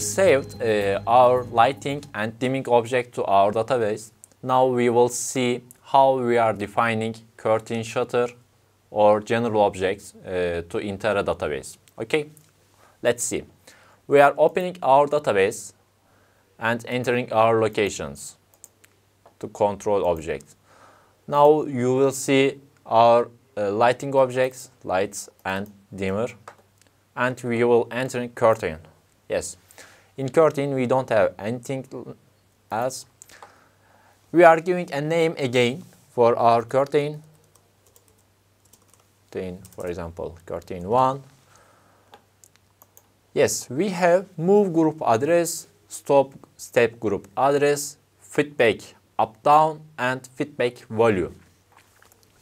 saved uh, our lighting and dimming object to our database. Now we will see how we are defining curtain shutter or general objects uh, to enter a database. Okay, let's see. We are opening our database and entering our locations to control object. Now you will see our uh, lighting objects, lights and dimmer and we will enter curtain. Yes, in curtain, we don't have anything else. We are giving a name again for our curtain. curtain for example, curtain 1. Yes, we have move group address, stop step group address, feedback up down, and feedback value.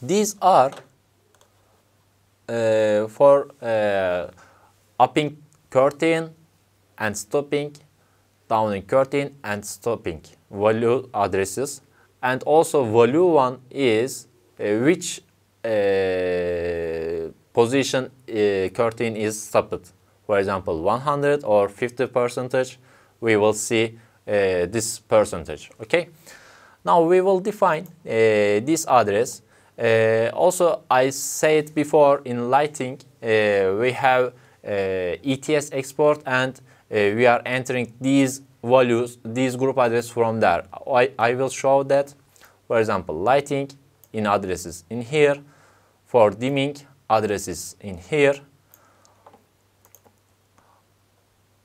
These are uh, for uh, upping curtain and stopping, down curtain and stopping value addresses. And also value one is uh, which uh, position uh, curtain is stopped. For example, 100 or 50 percentage, we will see uh, this percentage, okay? Now we will define uh, this address. Uh, also, I said before in lighting, we have ETS export and uh, we are entering these values, these group addresses from there. I, I will show that, for example, lighting in addresses in here, for dimming addresses in here,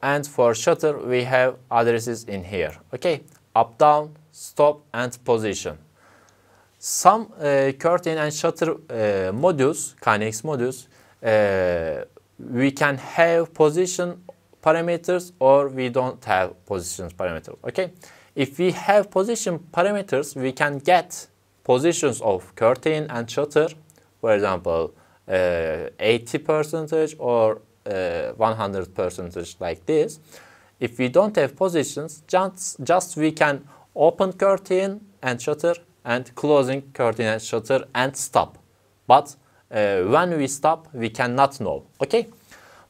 and for shutter we have addresses in here okay up down stop and position some uh, curtain and shutter uh, modules kinex modules uh, we can have position parameters or we don't have positions parameters, okay? If we have position parameters, we can get positions of curtain and shutter, for example, uh, 80 percentage or uh, 100 percentage like this. If we don't have positions, just, just we can open curtain and shutter and closing curtain and shutter and stop. But uh, when we stop, we cannot know, okay?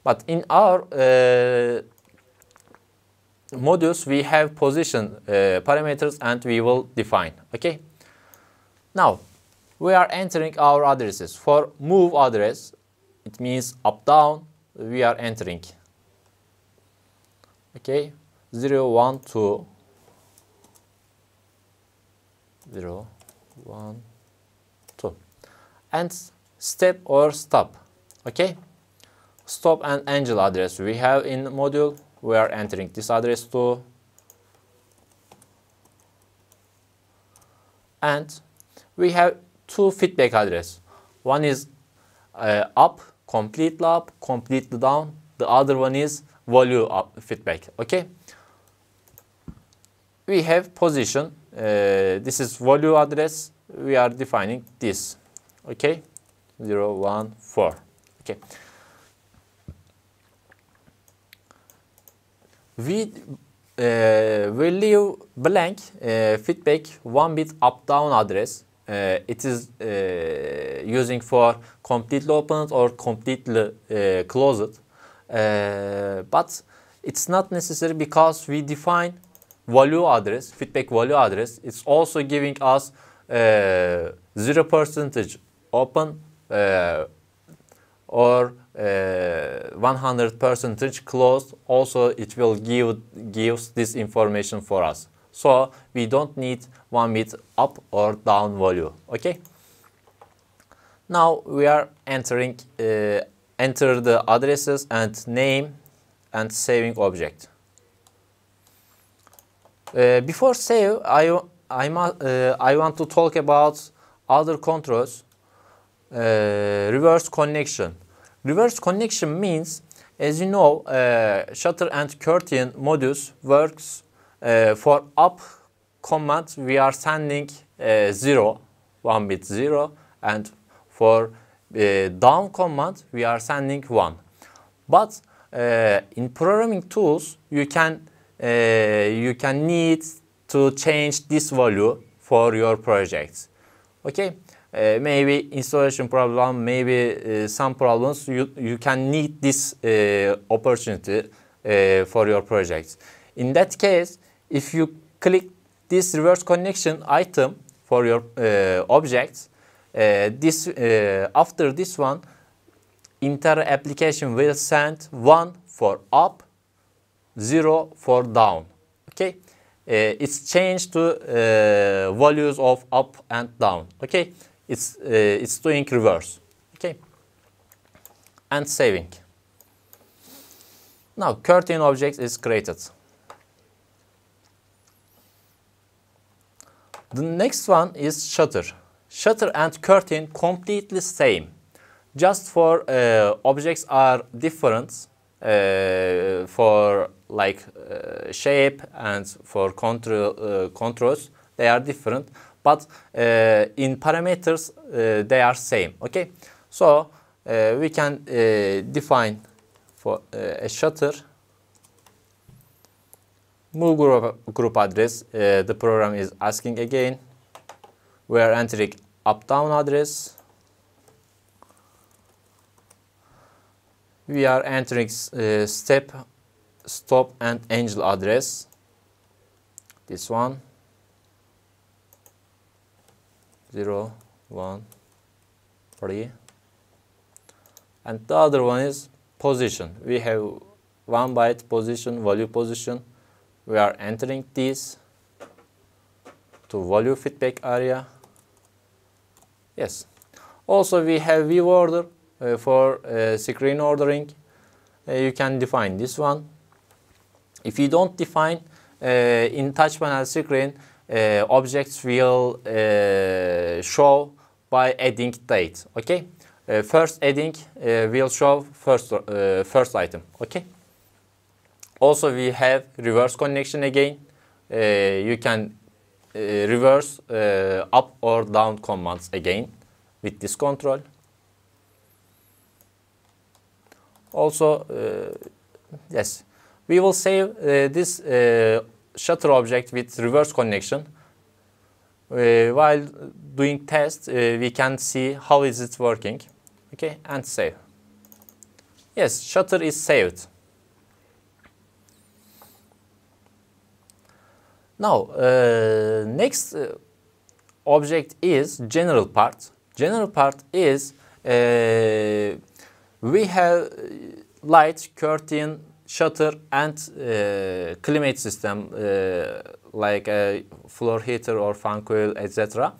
But in our uh, modules, we have position uh, parameters and we will define, okay? Now, we are entering our addresses. For move address, it means up, down, we are entering. Okay, 0, 1, 2, 0, 1, 2. And step or stop, okay? stop and angle address we have in module we are entering this address to and we have two feedback address one is uh, up completely up completely down the other one is value up feedback okay we have position uh, this is value address we are defining this okay 0 1 4 okay We uh, eh, we leave blank uh, feedback one bit up down address. Uh, it is uh, using for completely opened or completely uh, closed. Uh, but it's not necessary because we define value address, feedback value address. It's also giving us uh, zero percentage open uh, or Uh, 100 percentage closed also it will give gives this information for us so we don't need one bit up or down value okay now we are entering uh, enter the addresses and name and saving object uh, before save I I, uh, I want to talk about other controls uh, reverse connection Reverse connection means, as you know, uh, shutter and curtain modus works uh, for up command we are sending uh, 0, 1 bit 0 and for uh, down command we are sending 1. But uh, in programming tools you can, uh, you can need to change this value for your projects. Okay, Uh, maybe installation problem, maybe uh, some problems you, you can need this uh, opportunity uh, for your project. In that case, if you click this reverse connection item for your uh, objects, uh, this uh, after this one, entire application will send one for up, zero for down. Okay, uh, it's changed to uh, values of up and down. Okay. it's, uh, it's doing reverse, okay? And saving. Now, curtain object is created. The next one is shutter. Shutter and curtain completely same. Just for uh, objects are different uh, for like uh, shape and for control uh, controls they are different but uh, in parameters uh, they are same okay so uh, we can define for a shutter move group, group address the program is asking again we are entering up down address we are entering step stop and angel address this one 0, 1, 3. And the other one is position. We have 1 byte position, value position. We are entering this to value feedback area. Yes. Also, we have view order uh, for uh, screen ordering. Uh, you can define this one. If you don't define uh, in touch panel screen, uh, objects will uh, show by adding date. Okay, uh, first adding uh, will show first uh, first item. Okay. Also, we have reverse connection again. Uh, you can reverse up or down commands again with this control. Also, yes, we will save this shutter object with reverse connection. Uh, while doing test, uh, we can see how is it working. Okay, and save. Yes, shutter is saved. Now, uh, next uh, object is general part. General part is uh, we have light, curtain, shutter and uh, climate system uh, like a floor heater or fan coil etc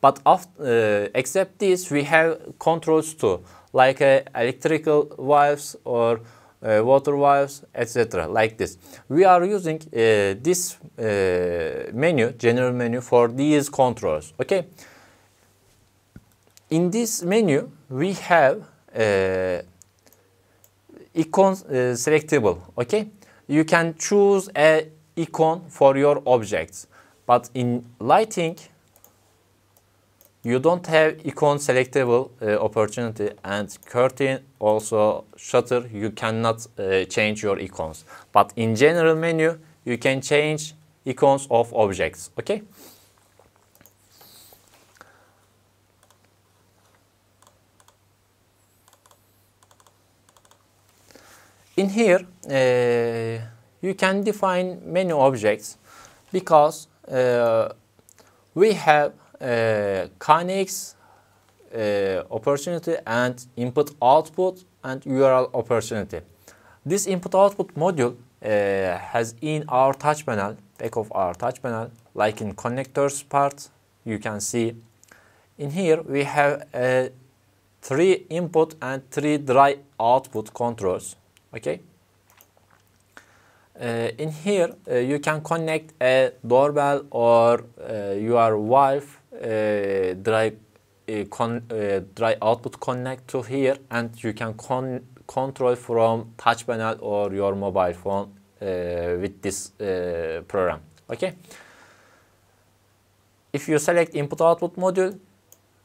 but after, uh, except this we have controls too like uh, electrical valves or uh, water valves etc like this we are using uh, this menu general menu for these controls okay in this menu we have icon uh, selectable, okay? You can choose a icon for your objects. But in lighting, you don't have icon selectable uh, opportunity and curtain also shutter, you cannot uh, change your icons. But in general menu, you can change icons of objects, okay? In here, uh, you can define many objects because uh, we have uh, Kinex uh, opportunity and input output and URL opportunity. This input output module uh, has in our touch panel, back of our touch panel, like in connectors part, you can see in here we have uh, three input and three dry output controls okay uh, in here uh, you can connect a doorbell or uh, your wife uh, dry uh, con uh, dry output connect to here and you can con control from touch panel or your mobile phone with this program okay if you select input output module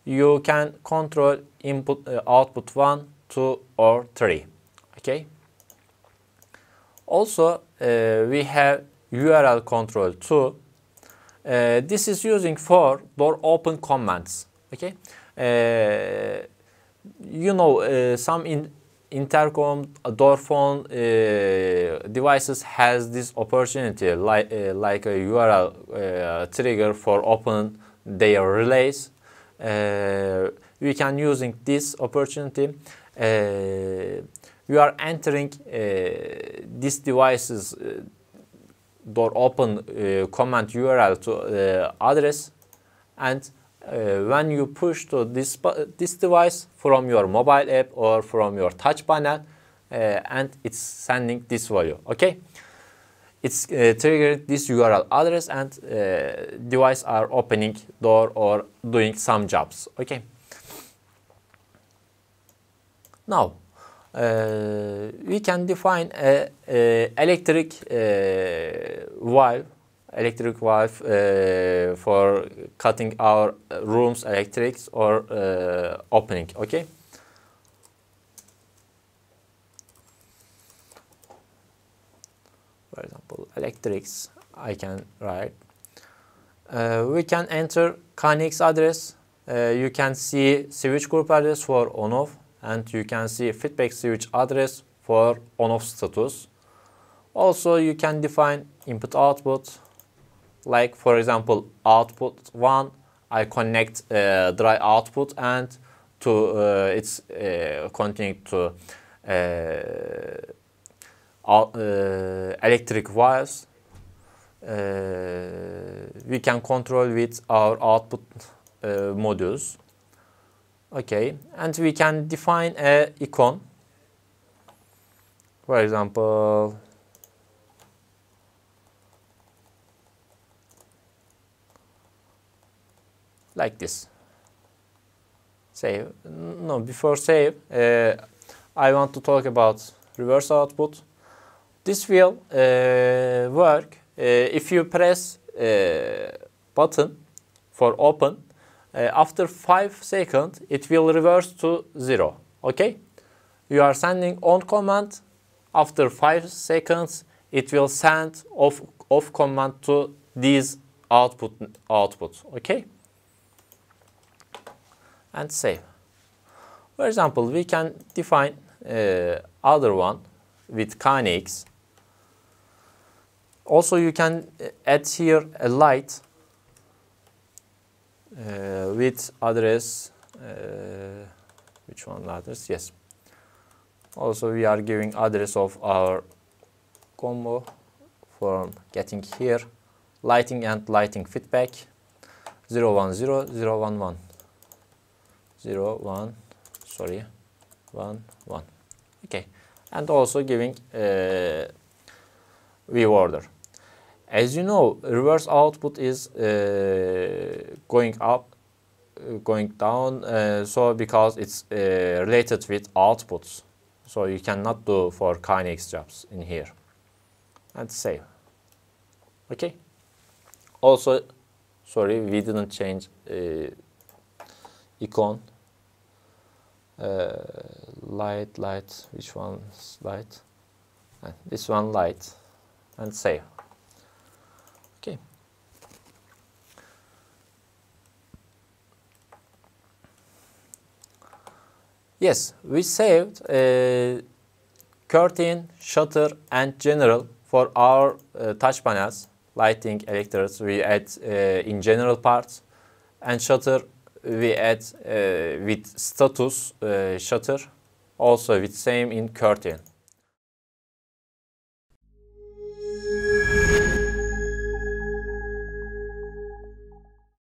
you can control input output 1 2 or 3 okay also, uh, we have URL control too. Uh, this is using for door open commands. Okay, uh, you know uh, some in intercom door phone uh, devices has this opportunity like uh, like a URL trigger for open their relays. we can using this opportunity you are entering uh, this device's uh, door open uh, command URL to address and uh, when you push to this, this device from your mobile app or from your touch panel uh, and it's sending this value okay it's uh, triggering this url address and uh, device are opening door or doing some jobs okay now uh, we can define a, a electric uh, valve, electric valve uh, for cutting our room's electrics or opening, okay? For example, electrics, I can write. we can enter Connex address. you can see switch group address for on-off and you can see feedback switch address for on-off status. Also, you can define input output, like for example, output 1, I connect uh, dry output and to uh, it's uh, to uh, uh, electric wires. Uh, we can control with our output modules. Okay, and we can define a icon. For example, like this. Save. No, before save, uh, I want to talk about reverse output. This will uh, work uh, if you press uh, button for open uh, after 5 seconds, it will reverse to 0. Okay? You are sending on command. After 5 seconds, it will send off, off command to this output, output. Okay? And save. For example, we can define uh, other one with kinetics. Also, you can uh, add here a light uh, with address, uh, which one address? Yes. Also, we are giving address of our combo from getting here, lighting and lighting feedback, 010, 011, 01, sorry, 1, 1. Okay, and also giving uh, view order. As you know, reverse output is uh, going up, uh, going down. Uh, so because it's uh, related with outputs. So you cannot do for Kinex jobs in here. And save. Okay. Also, sorry, we didn't change uh, icon. Uh, light, light, which one's light? And ah, this one light. And save. Yes, we saved uh, curtain, shutter and general for our uh, touch panels, lighting, electrodes, we add uh, in general parts and shutter we add uh, with status uh, shutter also with same in curtain.